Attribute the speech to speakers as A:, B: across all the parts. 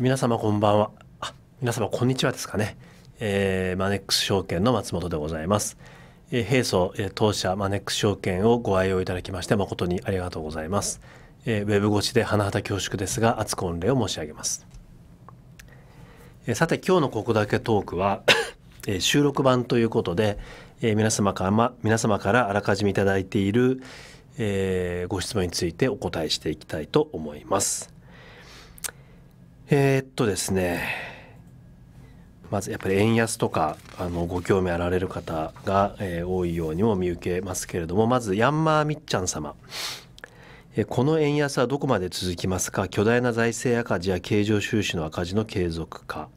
A: 皆様こんばんは。あ、皆様こんにちはですかね。えー、マネックス証券の松本でございます。えー、平素、えー、当社マネックス証券をご愛用いただきまして誠にありがとうございます。えー、ウェブ越しで花畑恐縮ですが、厚く御礼を申し上げます。えー、さて、今日のここだけトークは えー、収録版ということで、えー、皆様から、ま、皆様からあらかじめいただいている、えー、ご質問についてお答えしていきたいと思います。えー、っとですねまずやっぱり円安とかあのご興味あられる方が、えー、多いようにも見受けますけれどもまずヤンマーみっちゃん様、えー、この円安はどこまで続きますか巨大な財政赤字や経常収支の赤字の継続化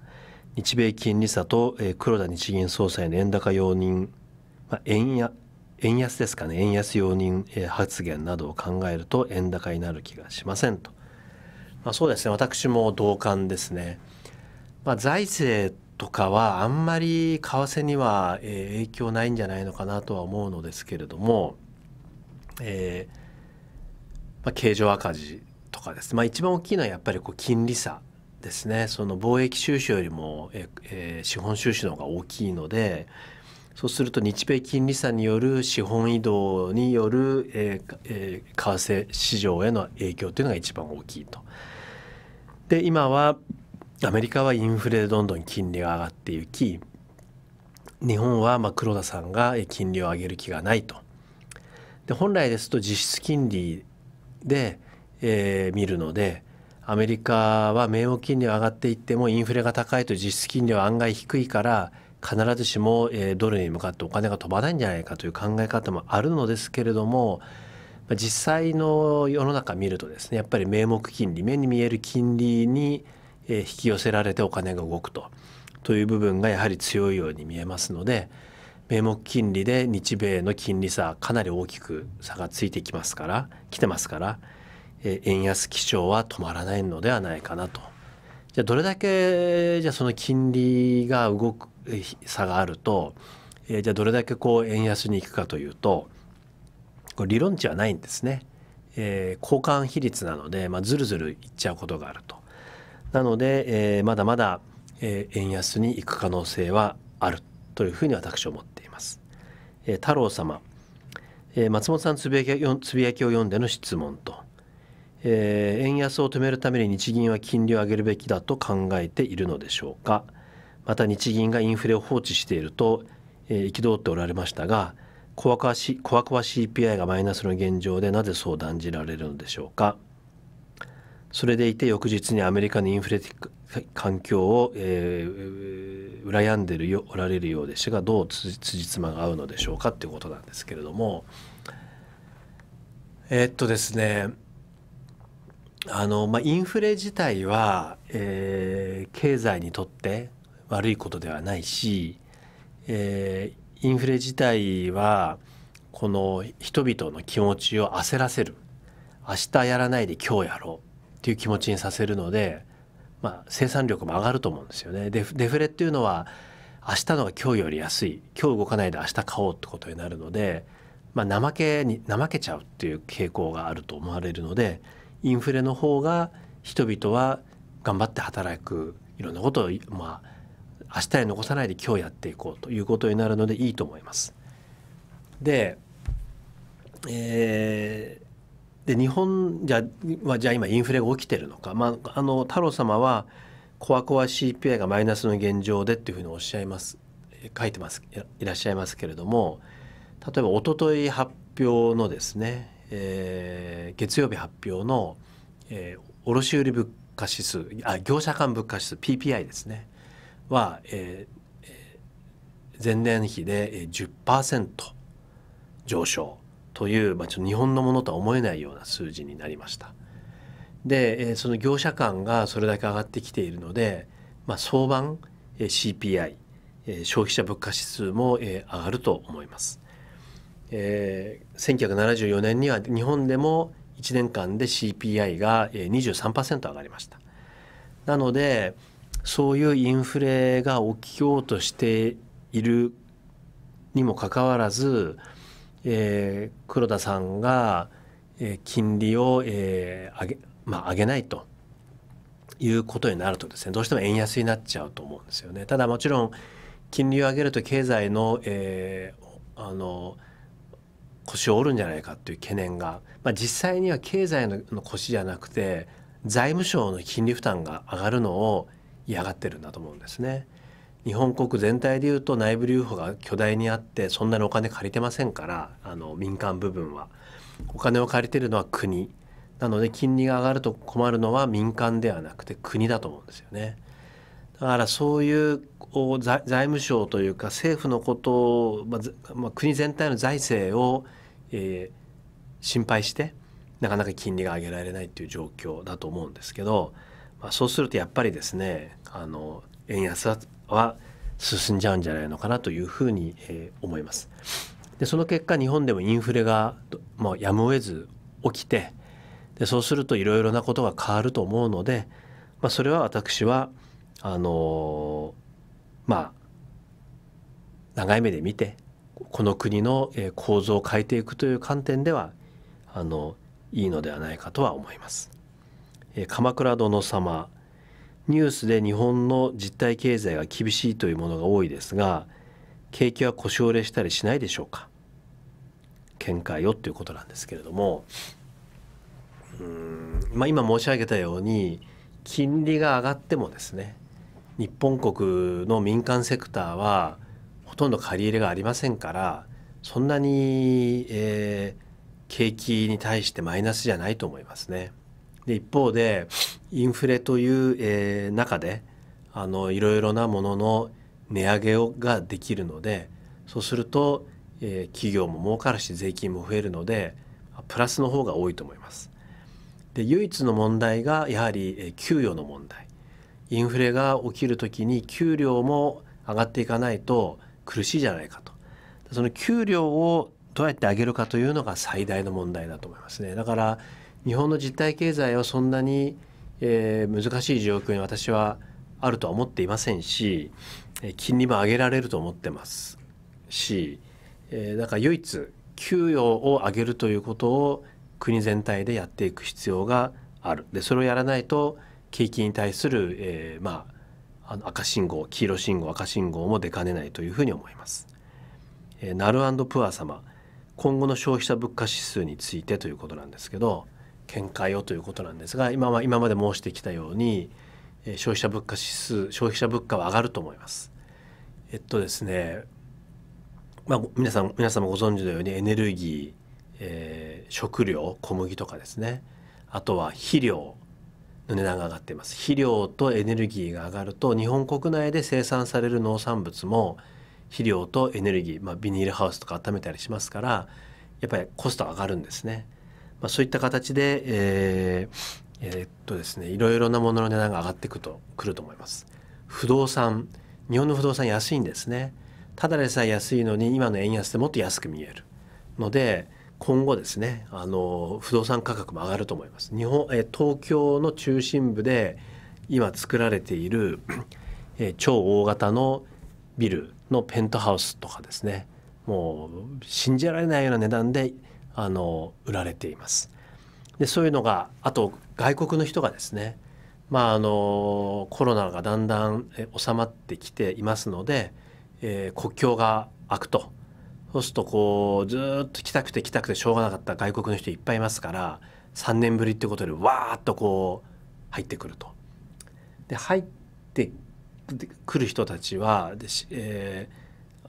A: 日米金利差と、えー、黒田日銀総裁の円高容認、まあ、円や円安ですかね円安容認、え発言などを考えると円高になる気がしませんと。まあ、そうですね私も同感ですね。まあ、財政とかはあんまり為替には影響ないんじゃないのかなとは思うのですけれども、えーまあ、経常赤字とかです、まあ、一番大きいのはやっぱりこう金利差ですねその貿易収支よりも、ええー、資本収支の方が大きいのでそうすると日米金利差による資本移動による、えーえー、為替市場への影響というのが一番大きいと。で今はアメリカはインフレでどんどん金利が上がっていき日本はま黒田さんが金利を上げる気がないと。で本来ですと実質金利で、えー、見るのでアメリカは名目金利は上がっていってもインフレが高いと実質金利は案外低いから必ずしも、えー、ドルに向かってお金が飛ばないんじゃないかという考え方もあるのですけれども実際の世の中見るとですねやっぱり名目金利目に見える金利に引き寄せられてお金が動くとという部分がやはり強いように見えますので名目金利で日米の金利差かなり大きく差がついてきますから来てますから円安基調は止まらないのではないかなと。じゃあどれだけじゃあその金利が動く差があるとじゃあどれだけこう円安に行くかというとこれ理論値はないんですね。えー、交換比率なので、まあ、ずるずるいっちゃうことがあると。なので、えー、まだまだ、えー、円安に行く可能性はあるというふうに私は思っています。えー、太郎様、えー、松本さんつぶやきつぶやきを読んでの質問と、えー、円安を止めるために日銀は金利を上げるべきだと考えているのでしょうか。また日銀がインフレを放置していると憤、えー、っておられましたが小若し小若 CPI がマイナスの現状でなぜそう断じられるのでしょうかそれでいて翌日にアメリカのインフレ環境を、えー、羨んでるよおられるようでしたがどうつじつまが合うのでしょうかっていうことなんですけれどもえー、っとですねあの、まあ、インフレ自体は、えー、経済にとって悪いことではないし、えー、インフレ自体はこの人々の気持ちを焦らせる明日やらないで今日やろうっていう気持ちにさせるので、まあ、生産力も上がると思うんですよね。デフデフレっていうのは明日のが今日より安い今日動かないで明日買おうってことになるので、まあ、怠けに怠けちゃうっていう傾向があると思われるのでインフレの方が人々は頑張って働くいろんなことをまあ明日へ残さないで今日やっていこうということになるのでいいと思います。で,、えー、で日本じゃはじゃあ今インフレが起きてるのか、まあ、あの太郎様はコアコア CPI がマイナスの現状でっていうふうにおっしゃいます書いてますいらっしゃいますけれども例えばおととい発表のですね、えー、月曜日発表の、えー、卸売物価指数あ業者間物価指数 PPI ですねは、えー、前年比で10%上昇という、まあ、ちょっと日本のものとは思えないような数字になりました。で、えその業者間がそれだけ上がってきているので、まあ、相場、え CPI、え消費者物価指数も、え上がると思います。え1974年には日本でも1年間で CPI が23%上がりました。なので、そういうインフレが起きようとしているにもかかわらず、えー、黒田さんが、えー、金利を、えー、上げまあ、上げないということになるとですねどうしても円安になっちゃうと思うんですよね。ただもちろん金利を上げると経済の,、えー、あの腰を折るんじゃないかという懸念が、まあ、実際には経済の腰じゃなくて財務省の金利負担が上がるのを嫌がってるんだと思うんですね。日本国全体でいうと内部留保が巨大にあってそんなにお金借りてませんからあの民間部分はお金を借りてるのは国なので金利が上がると困るのは民間ではなくて国だと思うんですよね。だからそういう財務省というか政府のことを、まあまあ、国全体の財政を、えー、心配してなかなか金利が上げられないという状況だと思うんですけど。まあ、そうするとやっぱりですねあの円安は進んじゃうんじゃないのかなというふうに、えー、思います。でその結果日本でもインフレがもうやむを得ず起きてでそうするといろいろなことが変わると思うので、まあ、それは私はあのー、まあ長い目で見てこの国の構造を変えていくという観点ではあのいいのではないかとは思います。「鎌倉殿様」ニュースで日本の実体経済が厳しいというものが多いですが景気は腰折れしたりしないでしょうか見解をということなんですけれどもうん、まあ、今申し上げたように金利が上がってもですね日本国の民間セクターはほとんど借り入れがありませんからそんなに、えー、景気に対してマイナスじゃないと思いますね。で一方でインフレという、えー、中であのいろいろなものの値上げをができるのでそうすると、えー、企業も儲かるし税金も増えるのでプラスの方が多いと思います。で唯一の問題がやはり、えー、給与の問題。インフレが起きる時に給料も上がっていかないと苦しいじゃないかと。その給料をどうやって上げるかというのが最大の問題だと思いますね。だから日本の実体経済はそんなに、えー、難しい状況に私はあるとは思っていませんし、えー、金利も上げられると思ってますし、えー、だから唯一給与を上げるということを国全体でやっていく必要があるでそれをやらないと景気に対する、えー、まあ、あの赤信号黄色信号赤信号も出かねないというふうに思います。えー、ナルプア様今後の消費者物価指数についてということなんですけど見解をということなんですが今は今まで申してきたように消費者物価指数消費者物価は上がると思います。えっとですね、まあ、皆さん皆もご存知のようにエネルギー、えー、食料小麦とかですねあとは肥料の値段が上がっています肥料とエネルギーが上がると日本国内で生産される農産物も肥料とエネルギー、まあ、ビニールハウスとか温めたりしますからやっぱりコスト上がるんですね。まあ、そういった形で、えーえー、っとですね、いろいろなものの値段が上がってくるとくると思います。不動産日本の不動産安いんですね。ただでさえ安いのに今の円安でもっと安く見えるので今後ですねあの不動産価格も上がると思います。日本え東京の中心部で今作られている、え超大型のビルのペントハウスとかですねもう信じられないような値段であの売られています。でそういうのがあと外国の人がですね、まあ、あのコロナがだんだん収まってきていますので、えー、国境が開くとそうするとこうずっと来たくて来たくてしょうがなかった外国の人いっぱいいますから3年ぶりってことでわーっとこう入ってくると。で入ってくる人たちはでしえ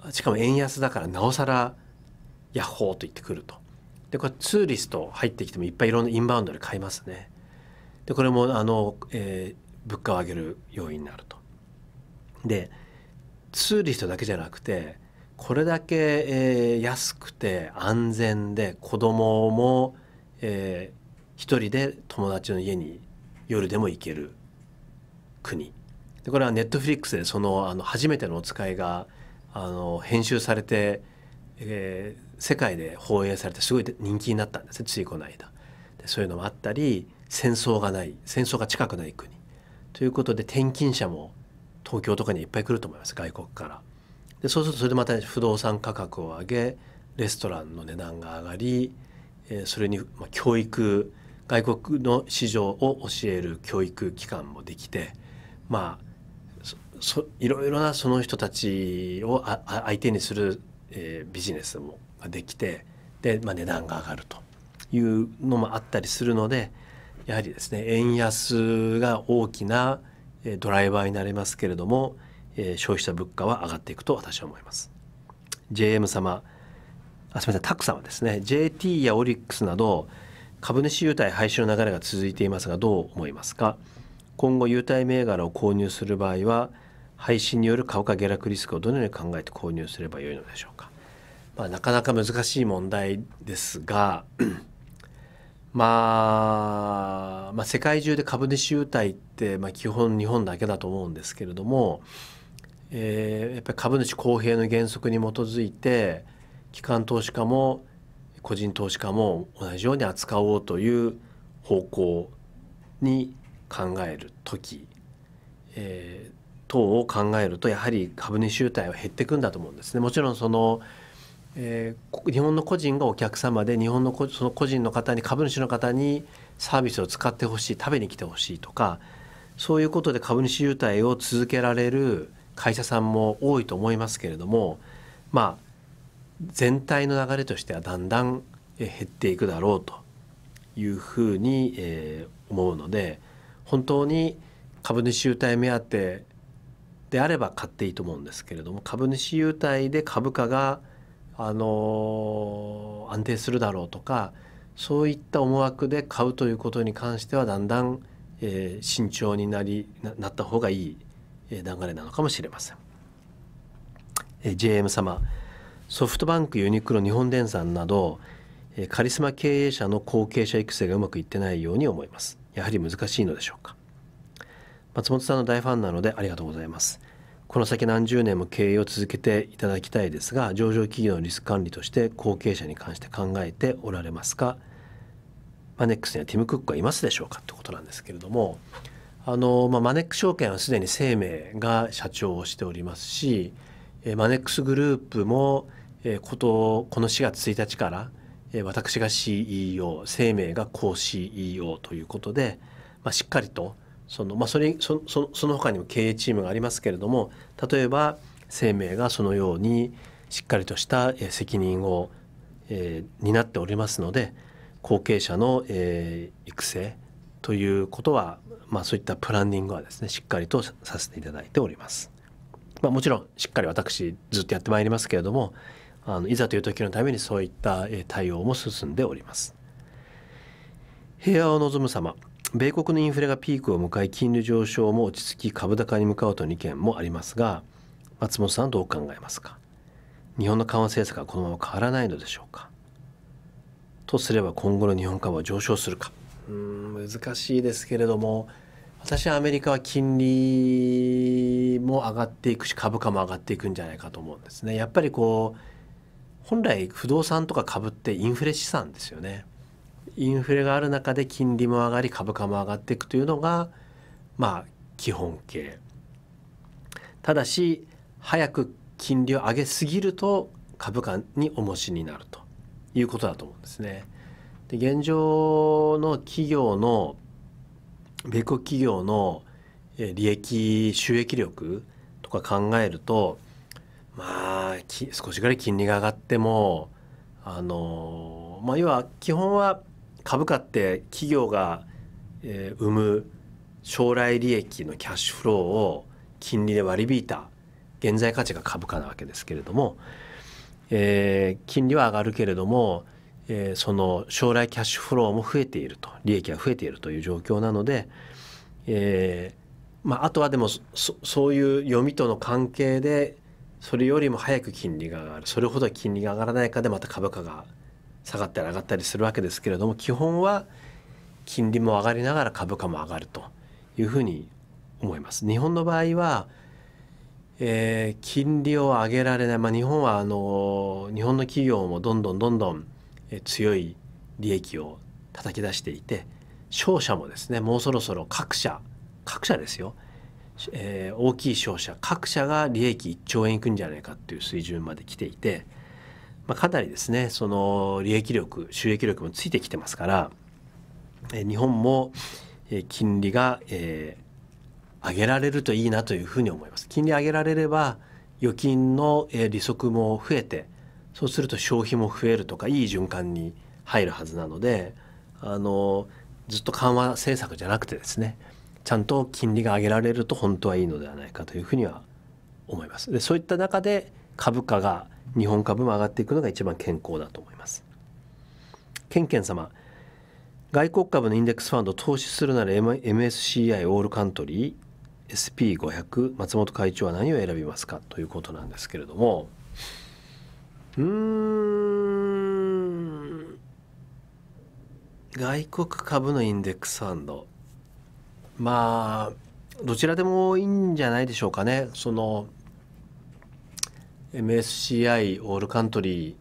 A: ー、しかも円安だからなおさらヤッホーと言ってくると。でこれツーリスト入ってきてもいっぱいいろんなインバウンドで買いますね。でこれもあの、えー、物価を上げる要因になると。でツーリストだけじゃなくてこれだけ、えー、安くて安全で子供も、えー、一人で友達の家に夜でも行ける国でこれはネットフリックスでそのあの初めてのお使いがあの編集されて、えー、世界で放映されてすごい人気になったんですついこの間でそういうのもあったり戦争がない戦争が近くない国ということで転勤者も東京とかにいっぱい来ると思います外国からでそうするとそれでまた不動産価格を上げレストランの値段が上がりそれに教育外国の市場を教える教育機関もできてまあいろいろなその人たちを相手にする、えー、ビジネスもができてで、まあ、値段が上がるというのもあったりするのでやはりですね円安が大きなドライバーになりますけれども消費者物価は上がっていくと私は思います。JM 様あすみませんタク様ですね JT やオリックスなど株主優待廃止の流れが続いていますがどう思いますか今後優待銘柄を購入する場合は配信による株価下落リスクをどのように考えて購入すればよいのでしょうかまあ、なかなか難しい問題ですが、まあ、まあ世界中で株主優待って、まあ、基本日本だけだと思うんですけれども、えー、やっぱり株主公平の原則に基づいて機関投資家も個人投資家も同じように扱おうという方向に考える時、えー、等を考えるとやはり株主優待は減っていくんだと思うんですね。もちろんそのえー、日本の個人がお客様で日本のその個人の方に株主の方にサービスを使ってほしい食べに来てほしいとかそういうことで株主優待を続けられる会社さんも多いと思いますけれどもまあ全体の流れとしてはだんだん減っていくだろうというふうに、えー、思うので本当に株主優待目当てであれば買っていいと思うんですけれども株主優待で株価があの安定するだろうとかそういった思惑で買うということに関してはだんだん、えー、慎重になりなった方がいい流れなのかもしれません。えー、JM 様ソフトバンクユニクロ日本電産などえカリスマ経営者の後継者育成がうまくいってないように思いますやはり難しいのでしょうか松本さんの大ファンなのでありがとうございますこの先何十年も経営を続けていただきたいですが上場企業のリスク管理として後継者に関して考えておられますかマネックスにはティム・クックがいますでしょうかってことなんですけれどもあの、まあ、マネックス証券はすでに生命が社長をしておりますしマネックスグループもことこの4月1日から私が CEO 生命が高 CEO ということで、まあ、しっかりとそのまあ、それそそその他にも経営チームがありますけれども例えば生命がそのようにしっかりとした責任を、えー、担っておりますので後継者の、えー、育成ということは、まあ、そういったプランニングはですねしっかりとさせていただいております。まあ、もちろんしっかり私ずっとやってまいりますけれどもあのいざという時のためにそういった対応も進んでおります。平和を望む様米国のインフレがピークを迎え金利上昇も落ち着き株高に向かうとの意見もありますが松本さんどう考えますか日本の緩和政策はこのまま変わらないのでしょうかとすれば今後の日本株は上昇するかうん難しいですけれども私はアメリカは金利も上がっていくし株価も上がっていくんじゃないかと思うんですね。やっぱりこう本来不動産とか株ってインフレ資産ですよね。インフレがある中で金利も上がり株価も上がっていくというのがまあ基本形ただし早く金利を上げすぎると株価に重しになるということだと思うんですね。で現状の企業の米国企業の利益収益力とか考えるとまあ少しぐらい金利が上がってもあのまあ要は基本は株価って企業が、え生む将来利益のキャッシュフローを金利で割り引いた現在価値が株価なわけですけれども、えー、金利は上がるけれども、えー、その将来キャッシュフローも増えていると利益が増えているという状況なので、えー、まあ、あとはでもそういう読みとの関係でそれよりも早く金利が上がるそれほど金利が上がらないかでまた株価が下がったり上がったりするわけですけれども基本は金利も上がりながら株価も上がるというふうに思います。日本の場合は、えー、金利を上げられない、まあ、日本はあの日本の企業もどんどんどんどん強い利益を叩き出していて商社もですねもうそろそろ各社各社ですよ、えー、大きい商社各社が利益1兆円いくんじゃないかっていう水準まで来ていてまあ、かなりですねその利益力収益力もついてきてますから、え日本も、え金利が、えー、上げられるといいなというふうに思います。金利上げられれば預金の、え利息も増えてそうすると消費も増えるとかいい循環に入るはずなのであのずっと緩和政策じゃなくてですねちゃんと金利が上げられると本当はいいのではないかというふうには思います。でそういった中で株価が日本株も上がっていくのが一番健康だと思いますケンケン様外国株のインデックスファンド投資するなら MSCI オールカントリー SP500 松本会長は何を選びますかということなんですけれどもうん外国株のインデックスファンドまあどちらでもいいんじゃないでしょうかねその MSCI オールカントリー、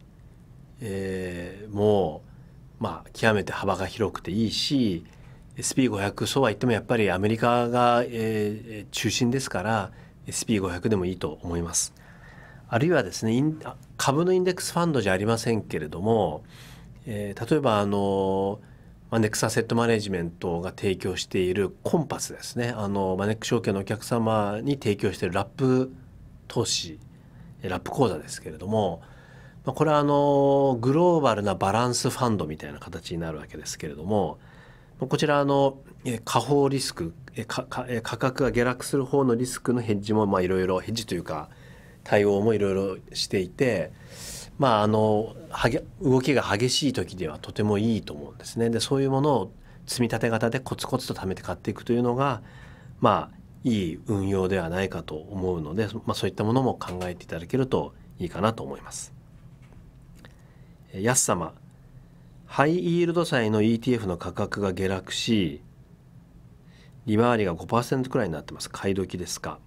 A: えー、もう、まあ、極めて幅が広くていいし SP500 そうは言ってもやっぱりアメリカが、えー、中心ですから SP500 でもいいと思います。あるいはですね株のインデックスファンドじゃありませんけれども、えー、例えばあの、マネックスアセットマネジメントが提供しているコンパスですねあのマネック証券のお客様に提供しているラップ投資ラップ講座ですけれども、まあ、これはあのグローバルなバランスファンドみたいな形になるわけですけれどもこちらあの下方リスク価格が下落する方のリスクのヘッジもいろいろヘッジというか対応もいろいろしていて、まあ、あの動きが激しい時ではとてもいいと思うんですね。でそういうものを積み立て型でコツコツと貯めて買っていくというのが、まあ、いい運用ではないかと思うので、まあ、そういったものも考えていただけるといいかなと思います。安様ハイイールド債の ETF の価格が下落し利回りが5%くらいになってます買い時ですか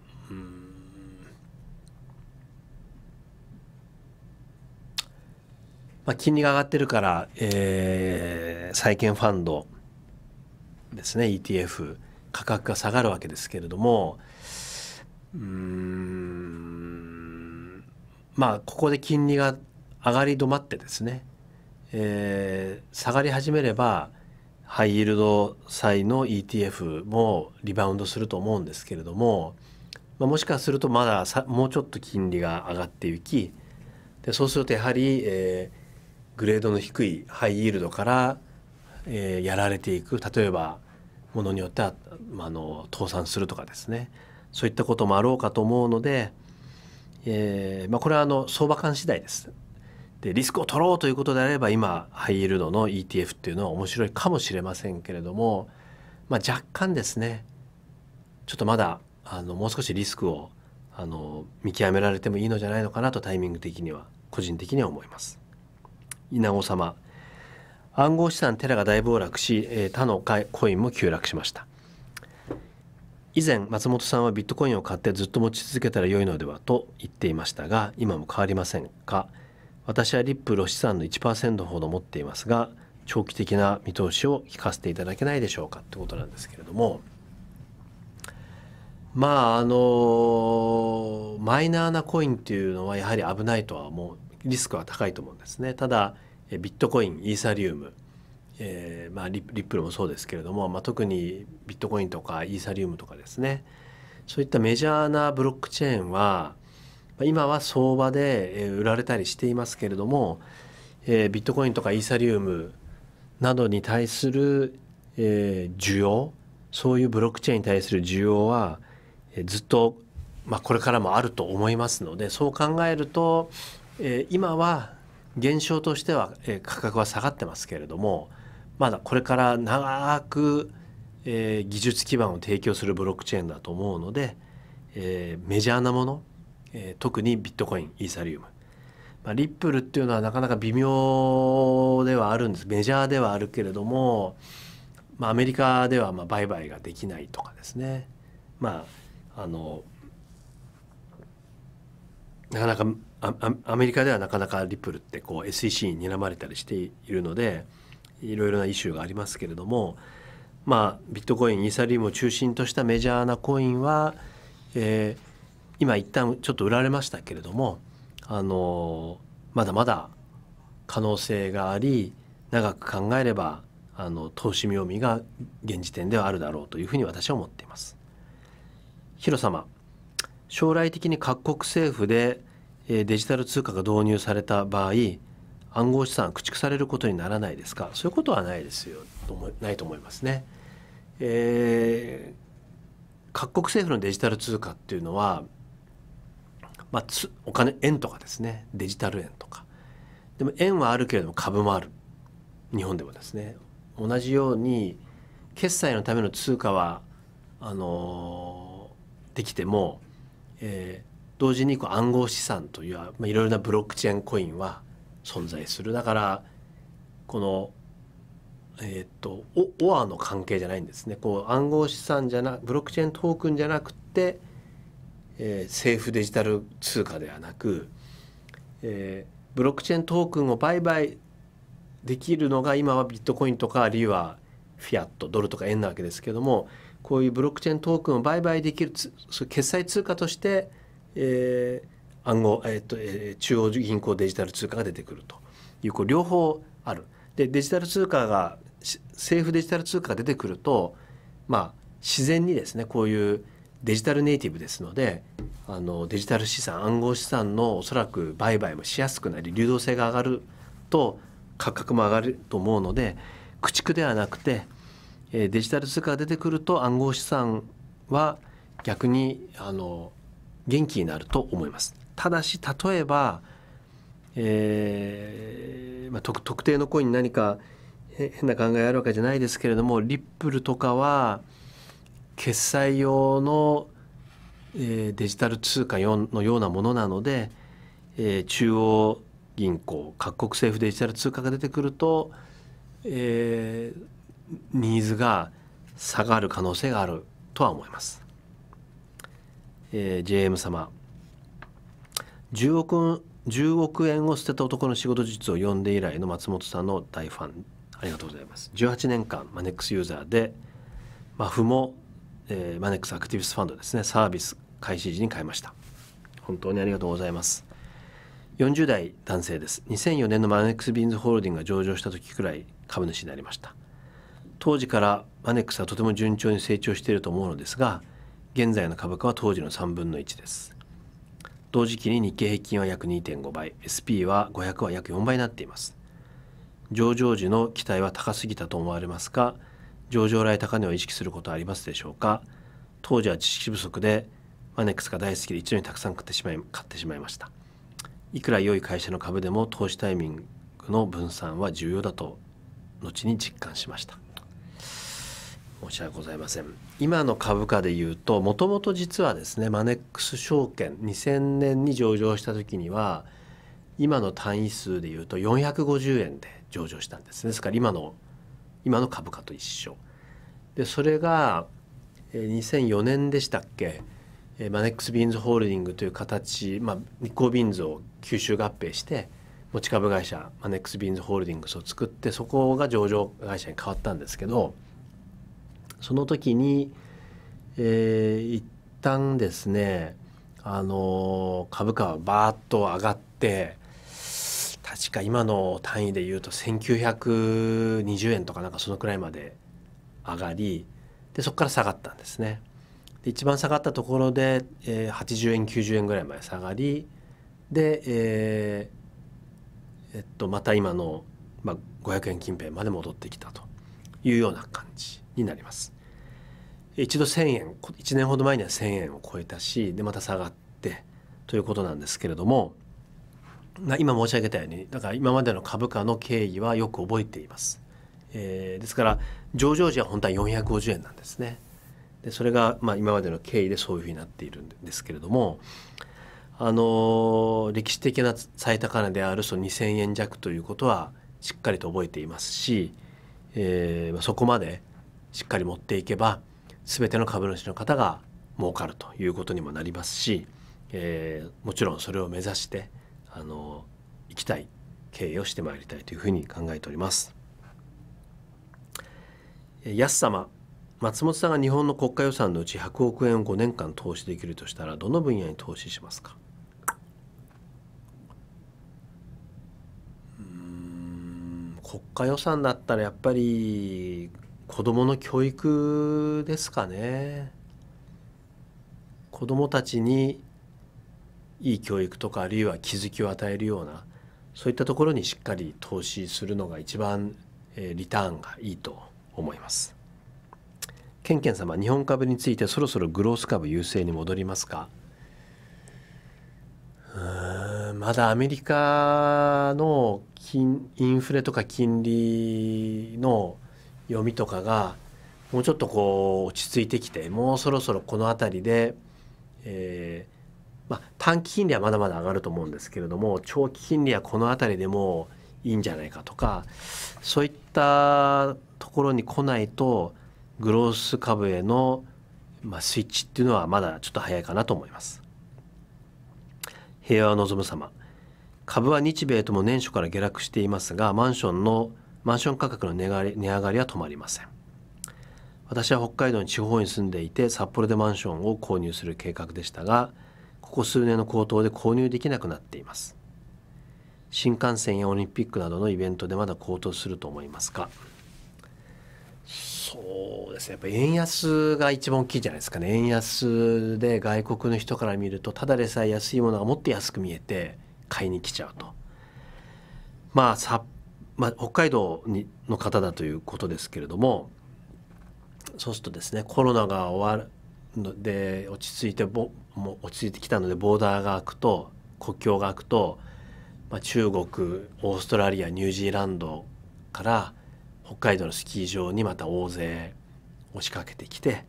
A: まあ、金利が上がってるから、えー、債券ファンドですね ETF 価格が下がるわけですけれどもうんまあここで金利が上がり止まってですね、えー、下がり始めればハイイールド債の ETF もリバウンドすると思うんですけれども、まあ、もしかするとまださもうちょっと金利が上がっていきでそうするとやはり、えー、グレードの低いハイイールドから、えー、やられていく例えばものによっては、あ、の倒産するとかですねそういったこともあろうかと思うので、えーまあ、これはあの相場感次第です。でリスクを取ろうということであれば今ハイイールドの ETF っていうのは面白いかもしれませんけれども、まあ、若干ですねちょっとまだあのもう少しリスクをあの見極められてもいいのじゃないのかなとタイミング的には個人的には思います。稲子様暗号資産テラが大暴落し、え他のコインも急落しました以前松本さんはビットコインを買ってずっと持ち続けたら良いのではと言っていましたが今も変わりませんか私はリップロ資産の1%ほど持っていますが長期的な見通しを聞かせていただけないでしょうかってことなんですけれどもまああのマイナーなコインっていうのはやはり危ないとはもうリスクは高いと思うんですね。ただビットコインイーサリウム、えー、まあ、リップルもそうですけれども、まあ、特にビットコインとかイーサリウムとかですねそういったメジャーなブロックチェーンは今は相場で売られたりしていますけれども、えー、ビットコインとかイーサリウムなどに対する、えー、需要そういうブロックチェーンに対する需要は、えずっと、まあ、これからもあると思いますのでそう考えると、え今は現象としては、え価格は下がってますけれどもまだこれから長く、え技術基盤を提供するブロックチェーンだと思うので、えメジャーなもの、え特にビットコインイーサリウム、まあ、リップルっていうのはなかなか微妙ではあるんですメジャーではあるけれども、まあ、アメリカではまあ売買ができないとかですねまああのなかなかアメリカではなかなかリプルってこう SEC に睨まれたりしているのでいろいろなイシューがありますけれども、まあ、ビットコインイーサリウムを中心としたメジャーなコインは、えー、今一旦ちょっと売られましたけれども、あのー、まだまだ可能性があり長く考えればあの投資妙味が現時点ではあるだろうというふうに私は思っています。広様将来的に各国政府でデジタル通貨が導入された場合暗号資産駆逐されることにならないですかそういうことはないですよないと思いますね。えー、各国政府のデジタル通貨っていうのは、まあ、お金円とかですねデジタル円とかでも円はあるけれども株もある日本でもですね同じように決済のための通貨はあのできても、え同時にこう暗号資産といういろいろなブロックチェーンコインは存在するだからこのえっ、とオアの関係じゃないんですねこう暗号資産じゃなブロックチェーントークンじゃなくて、えー、政府デジタル通貨ではなく、えー、ブロックチェーントークンを売買できるのが今はビットコインとかあるいはフィアットドルとか円なわけですけどもこういうブロックチェーントークンを売買できる決済通貨としてえー、暗号、えー、っとえー、中央銀行デジタル通貨が出てくるというこう両方ある。でデジタル通貨が政府デジタル通貨が出てくると、まあ、自然にですねこういうデジタルネイティブですのであのデジタル資産暗号資産のおそらく売買もしやすくなり流動性が上がると価格も上がると思うので駆逐ではなくて、えー、デジタル通貨が出てくると暗号資産は逆にあの元気になると思います。ただし例えば、えー、まあ、特定の声に何か変な考えあるわけじゃないですけれどもリップルとかは決済用の、えー、デジタル通貨のようなものなので、えー、中央銀行各国政府デジタル通貨が出てくると、えー、ニーズが下がる可能性があるとは思います。えー、JM 様10億 ,10 億円を捨てた男の仕事術を読んで以来の松本さんの大ファンありがとうございます18年間マネックスユーザーでマフも、えー、マネックスアクティブスファンドですねサービス開始時に変えました本当にありがとうございます40代男性です2004年のマネックスビーンズホールディングが上場した時くらい株主になりました当時からマネックスはとても順調に成長していると思うのですが現在の株価は当時の3分の1です同時期に日経平均は約2.5倍 SP は500は約4倍になっています上場時の期待は高すぎたと思われますか上場来高値を意識することはありますでしょうか当時は知識不足でマネックスが大好きで一度にたくさん買ってしまい買ってしまいましたいくら良い会社の株でも投資タイミングの分散は重要だと後に実感しました申し訳ございません今の株価でいうともともと実はですねマネックス証券2000年に上場した時には今の単位数でいうと450円で上場したんですですから今の今の株価と一緒でそれが2004年でしたっけマネックスビーンズホールディングという形、まあ、日光ビーンズを吸収合併して持ち株会社マネックスビーンズホールディングスを作ってそこが上場会社に変わったんですけどその時に、えー、一旦ですねあの株価はバーッと上がって確か今の単位でいうと1920円とかなんかそのくらいまで上がりでそこから下がったんですね。で一番下がったところで、えー、80円90円ぐらいまで下がりで、えー、えっとまた今の、まあ、500円近辺まで戻ってきたというような感じになります一度1,000円1年ほど前には1,000円を超えたしでまた下がってということなんですけれども今申し上げたようにだから今までの株価の経緯はよく覚えています、えー、ですから上場時は本当は450円なんですねでそれがまあ今までの経緯でそういうふうになっているんですけれどもあの歴史的な最高値であるその2,000円弱ということはしっかりと覚えていますし、えー、そこまでしっかり持っていけば全ての株主の方が儲かるということにもなりますし、えー、もちろんそれを目指してあの行きたい経営をしてまいりたいというふうに考えております。安様松本さんが日本の国家予算のうち100億円を5年間投資できるとしたらどの分野に投資しますかうん国家予算だったらやっぱり子どもの教育ですかね子どもたちにいい教育とかあるいは気づきを与えるようなそういったところにしっかり投資するのが一番リターンがいいと思います。ケンケン様日本株についてそろそろグロース株優勢に戻りますかまだアメリカの金インフレとか金利の読みとかがもうちょっとこう落ち着いてきてもうそろそろこの辺りで、えー、まあ、短期金利はまだまだ上がると思うんですけれども長期金利はこの辺りでもいいんじゃないかとかそういったところに来ないとグロース株への、まあ、スイッチっていうのはまだちょっと早いかなと思います。平和を望む様株は日米とも年初から下落していますがマンションのマンション価格の値上がりは止まりません私は北海道に地方に住んでいて札幌でマンションを購入する計画でしたがここ数年の高騰で購入できなくなっています新幹線やオリンピックなどのイベントでまだ高騰すると思いますかそうですねやっぱ円安が一番大きいじゃないですかね円安で外国の人から見るとただでさえ安いものがもっと安く見えて買いに来ちゃうとまあ札幌まあ、北海道にの方だということですけれどもそうするとですねコロナが終わるので落ち着いてぼもう落ち着いてきたのでボーダーが開くと国境が開くと、まあ、中国オーストラリアニュージーランドから北海道のスキー場にまた大勢押しかけてきて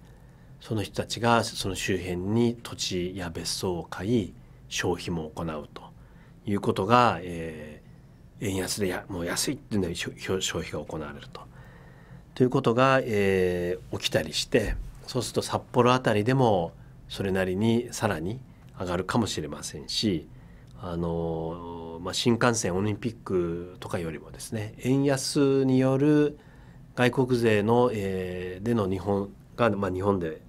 A: その人たちがその周辺に土地や別荘を買い消費も行うということが、えー、円安でやもう安いっていうのに消費が行われると。ということが、えー、起きたりしてそうすると札幌辺りでもそれなりにさらに上がるかもしれませんし、あのまあ、新幹線オリンピックとかよりもですね円安による外国税の、えー、での日本が、まあ、日本で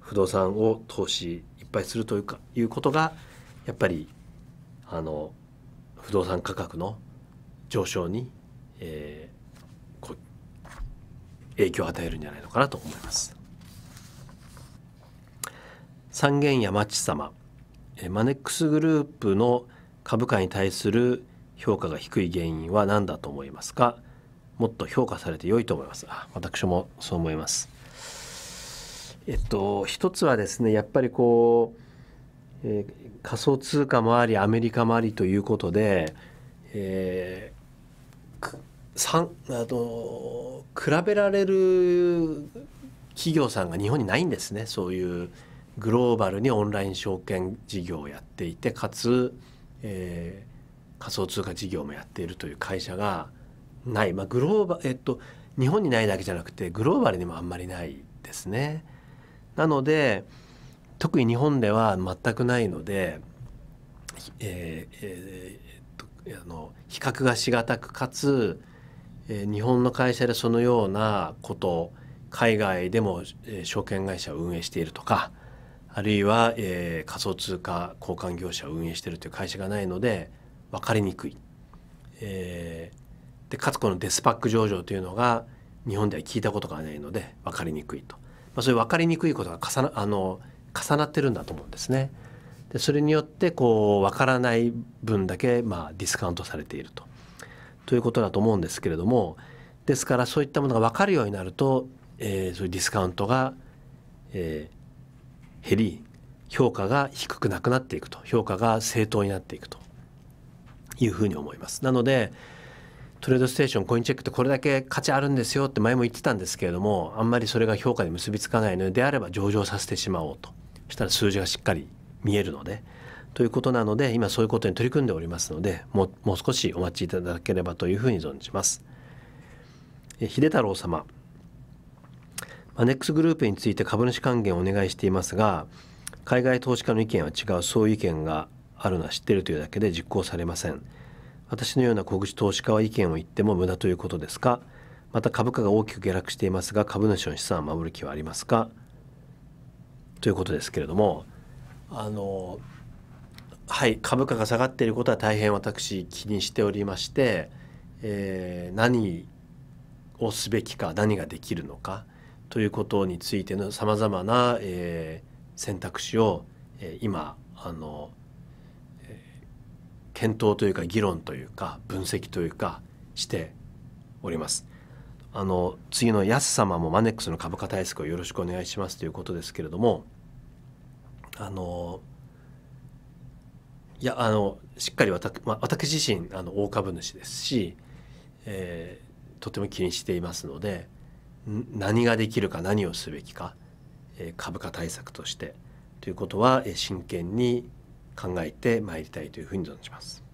A: 不動産を投資いっぱいするというかいうことがやっぱりあの不動産価格の上昇に、えー、こ影響を与えるんじゃないのかなと思います。三軒山地様マネックスグループの株価に対する評価が低い原因は何だと思いますかもっと評価されて良いと思います私もそう思いますえっと一つはですねやっぱりこう、えー、仮想通貨もありアメリカもありということで、えあ比べられる企業さんが日本にないんですねそういうグローバルにオンライン証券事業をやっていてかつ、えー、仮想通貨事業もやっているという会社がない、まあ、グローバえっと日本にないだけじゃなくてグローバルにもあんまりないですね。なので特に日本では全くないので、えーえーあの比較がしがたくかつ、えー、日本の会社でそのようなこと海外でも、えー、証券会社を運営しているとかあるいは、えー、仮想通貨交換業者を運営しているという会社がないので分かりにくい。えー、でかつこのデスパック上場というのが日本では聞いたことがないので分かりにくいと、まあ、そういう分かりにくいことが重なあの重なってるんだと思うんですね。でそれによってこう分からない分だけまあディスカウントされているとということだと思うんですけれどもですからそういったものが分かるようになると、えー、そういうディスカウントが、えー、減り評価が低くなくなっていくと評価が正当になっていくというふうに思います。なのでトレードステーションコインチェックってこれだけ価値あるんですよって前も言ってたんですけれどもあんまりそれが評価に結びつかないのであれば上場させてしまおうとそしたら数字がしっかり見えるのでということなので今そういうことに取り組んでおりますのでもうもう少しお待ちいただければというふうに存じます。秀太郎様マネックスグループについて株主還元をお願いしていますが海外投資家の意見は違うそういう意見があるのは知っているというだけで実行されません私のような小口投資家は意見を言っても無駄ということですかまた株価が大きく下落していますが株主の資産を守る気はありますかということですけれどもあのはい株価が下がっていることは大変私気にしておりまして、えー、何をすべきか何ができるのかということについてのさまざまな、えー、選択肢を、えー、今あの、えー、検討というか議論というか分析というかしております。あの次の安様もマネックスの株価対策をよろしくお願いしますということですけれども。あのいやあのしっかり私,、まあ、私自身あの大株主ですし、えー、とても気にしていますので何ができるか何をすべきか、えー、株価対策としてということは、えー、真剣に考えてまいりたいというふうに存じます。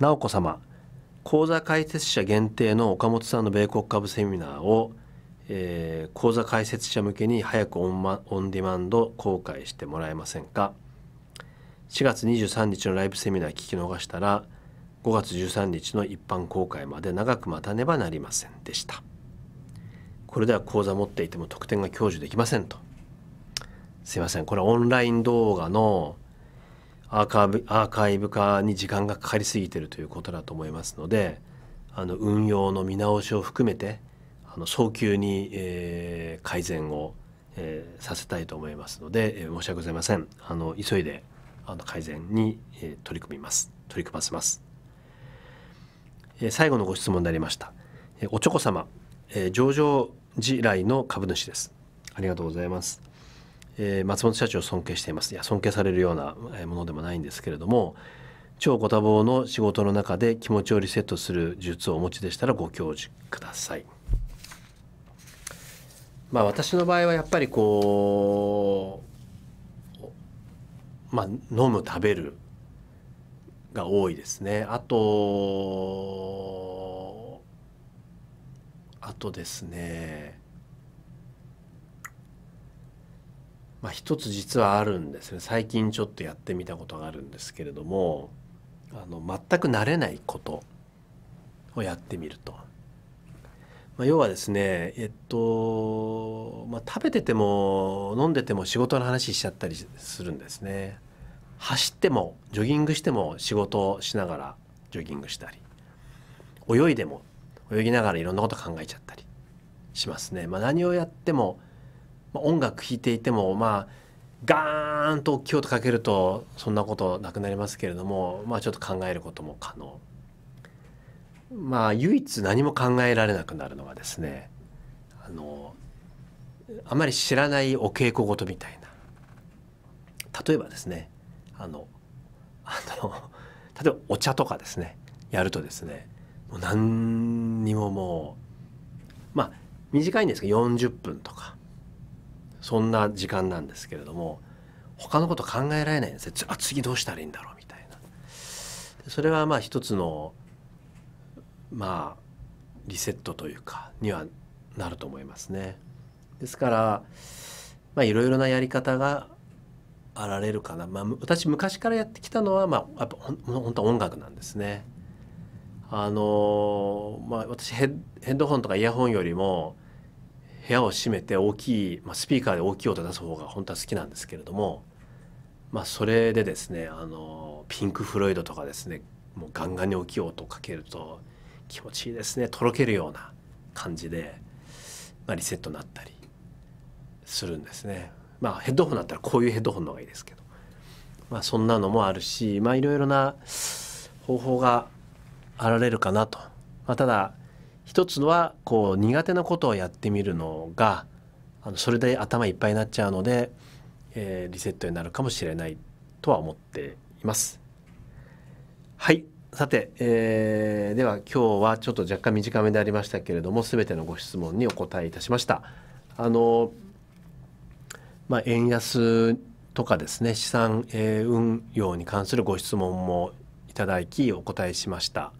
A: 直子様講座解説者限定の岡本さんの米国株セミナーをえー、講座開設者向けに早くオン,、ま、オンデマンド公開してもらえませんか4月23日のライブセミナー聞き逃したら5月13日の一般公開まで長く待たねばなりませんでしたこれでは講座持っていても特典が享受できませんとすいませんこれオンライン動画のアーカイブアーカイブ化に時間がかかりすぎてるということだと思いますのであの運用の見直しを含めての早急に、えー、改善を、えー、させたいと思いますので、えー、申し訳ございませんあの急いであの改善に、えー、取り組みます取り組ませます、えー、最後のご質問になりました、えー、おちょこ様、えー、上場時来の株主ですありがとうございますえー、松本社長を尊敬していますいや尊敬されるようなものでもないんですけれども超ご多忙の仕事の中で気持ちをリセットする術をお持ちでしたらご教示ください。まあ、私の場合はやっぱりこう、まあ、飲む食べるが多いですねあとあとですねまあ一つ実はあるんですね最近ちょっとやってみたことがあるんですけれどもあの全く慣れないことをやってみると。まあ、要はですね、えっとまあ、食べてても飲んでても仕事の話しちゃったりするんですね。走ってもジョギングしても仕事をしながらジョギングしたり泳いでも泳ぎながらいろんなこと考えちゃったりしますね。まあ、何をやっても、まあ、音楽聴いていてもまあガーンと大きい音かけるとそんなことなくなりますけれども、まあ、ちょっと考えることも可能まあ唯一何も考えられなくなるのはですねあのあまり知らないお稽古事みたいな例えばですねあのあの例えばお茶とかですねやるとですねもう何にももうまあ短いんですけど40分とかそんな時間なんですけれども他のこと考えられないんですよあ次どうしたらいいんだろうみたいな。それはまあ一つのまあリセットというかにはなると思いますね。ですからまあいろいろなやり方があられるかな、まあ、私昔からやってきたのは、まあ、やっぱほ本当は音楽なんですね。あのまあ、私ヘッドホンとかイヤホンよりも部屋を閉めて大きい、まあ、スピーカーで大きい音出す方が本当は好きなんですけれども、まあ、それでですねあのピンク・フロイドとかですねもうガンガンに大きい音をかけると気持ちいいですねとろけるような感じで、まあ、リセットになったりするんですね。まあ、ヘッドホンだったらこういうヘッドホンの方がいいですけど、まあ、そんなのもあるし、まあ、いろいろな方法があられるかなと。まあ、ただ一つはこう苦手なことをやってみるのがあのそれで頭いっぱいになっちゃうので、えー、リセットになるかもしれないとは思っています。はいさて、えー、では今日はちょっと若干短めでありましたけれども全てのご質問にお答えいたしました。あのまあ、円安とかですね資産、え運用に関するご質問もいただきお答えしました。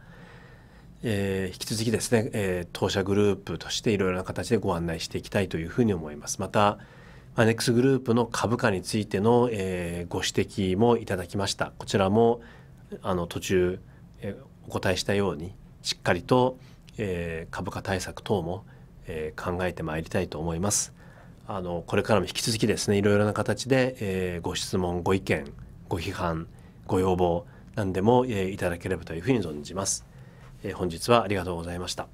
A: えー、引き続きですね、えー、当社グループとしていろいろな形でご案内していきたいというふうに思います。またアネックスグループの株価についての、えー、ご指摘もいただきました。こちらもあの途中えお答えしたようにしっかりと、え株価対策等も、え考えてまいりたいと思います。あのこれからも引き続きですねいろいろな形で、えご質問ご意見ご批判ご要望何でも、えいただければというふうに存じます。え本日はありがとうございました。